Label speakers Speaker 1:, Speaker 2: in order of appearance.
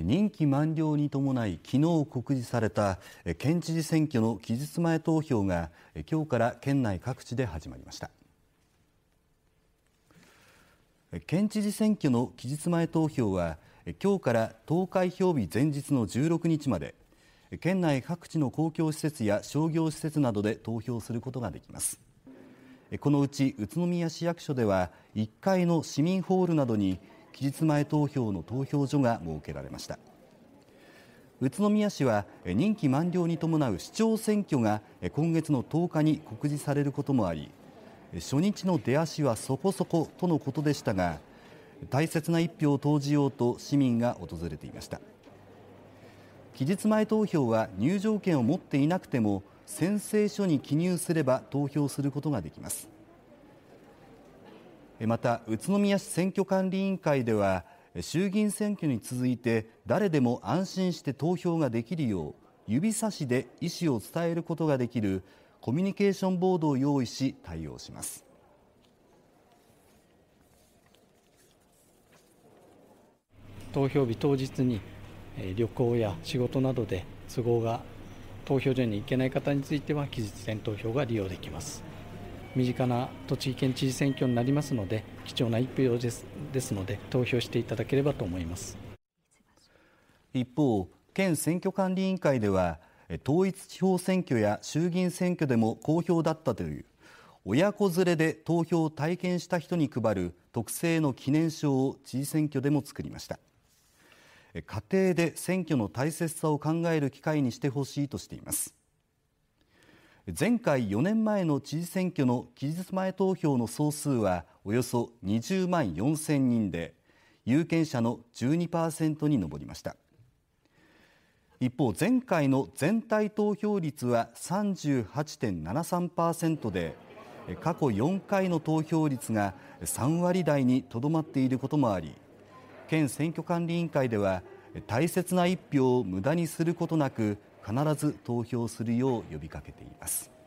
Speaker 1: 任期満了に伴い昨日告示された県知事選挙の期日前投票が今日から県内各地で始まりました県知事選挙の期日前投票は今日から投開票日前日の16日まで県内各地の公共施設や商業施設などで投票することができますこのうち宇都宮市役所では1階の市民ホールなどに期日前投票の投票所が設けられました宇都宮市は任期満了に伴う市長選挙が今月の10日に告示されることもあり初日の出足はそこそことのことでしたが大切な一票を投じようと市民が訪れていました期日前投票は入場券を持っていなくても宣誓書に記入すれば投票することができますまた宇都宮市選挙管理委員会では衆議院選挙に続いて誰でも安心して投票ができるよう指差しで意思を伝えることができるコミュニケーションボードを用意し対応します投票
Speaker 2: 日当日に旅行や仕事などで都合が投票所に行けない方については期日前投票が利用できます身近な栃木県知事選挙になりますので貴重な一票ですですので投票していただければと思います
Speaker 1: 一方県選挙管理委員会では統一地方選挙や衆議院選挙でも好評だったという親子連れで投票を体験した人に配る特製の記念証を知事選挙でも作りました家庭で選挙の大切さを考える機会にしてほしいとしています前回4年前の知事選挙の期日前投票の総数はおよそ20万4000人で有権者の12%に上りました一方前回の全体投票率は38.73%で過去4回の投票率が3割台にとどまっていることもあり県選挙管理委員会では大切な一票を無駄にすることなく必ず投票するよう呼びかけています。